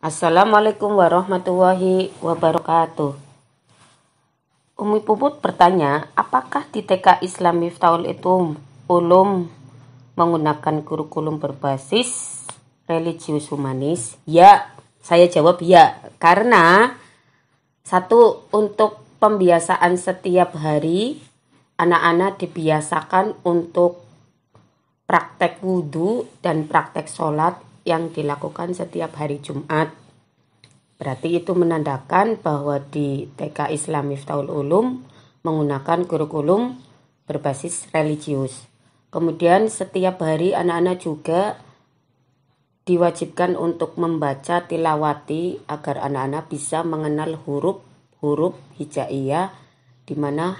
Assalamualaikum warahmatullahi wabarakatuh. Umi Puput bertanya, apakah di TK Islam Miftahul itu ulum menggunakan kurikulum berbasis religius humanis? Ya, saya jawab ya. Karena satu untuk pembiasaan setiap hari anak-anak dibiasakan untuk praktek wudhu dan praktek sholat yang dilakukan setiap hari Jumat. Berarti itu menandakan bahwa di TK Islam Miftahul Ulum menggunakan kurikulum berbasis religius. Kemudian setiap hari anak-anak juga diwajibkan untuk membaca tilawati agar anak-anak bisa mengenal huruf-huruf hijaiyah di mana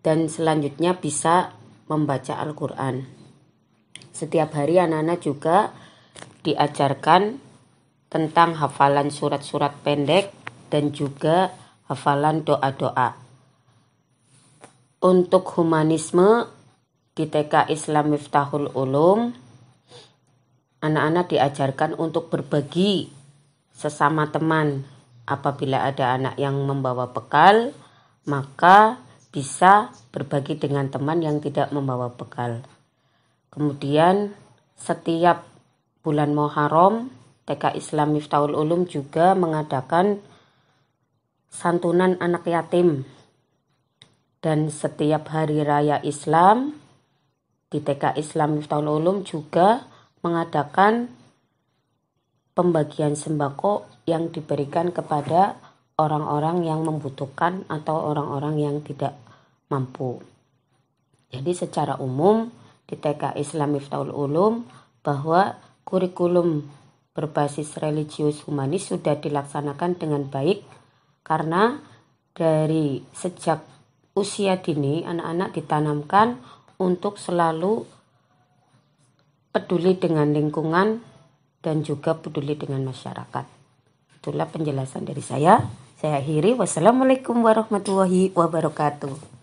dan selanjutnya bisa membaca Al-Qur'an. Setiap hari anak-anak juga diajarkan tentang hafalan surat-surat pendek dan juga hafalan doa-doa. Untuk humanisme di TK Islam Miftahul Ulum, anak-anak diajarkan untuk berbagi sesama teman. Apabila ada anak yang membawa bekal, maka bisa berbagi dengan teman yang tidak membawa bekal. Kemudian, setiap bulan Muharram, TK Islam Miftahul Ulum juga mengadakan santunan anak yatim. Dan setiap hari raya Islam di TK Islam Miftahul Ulum juga mengadakan pembagian sembako yang diberikan kepada orang-orang yang membutuhkan atau orang-orang yang tidak mampu. Jadi secara umum di TK Islam Miftahul Ulum bahwa kurikulum berbasis religius humanis sudah dilaksanakan dengan baik karena dari sejak usia dini anak-anak ditanamkan untuk selalu peduli dengan lingkungan dan juga peduli dengan masyarakat. Itulah penjelasan dari saya. Saya akhiri. Wassalamualaikum warahmatullahi wabarakatuh.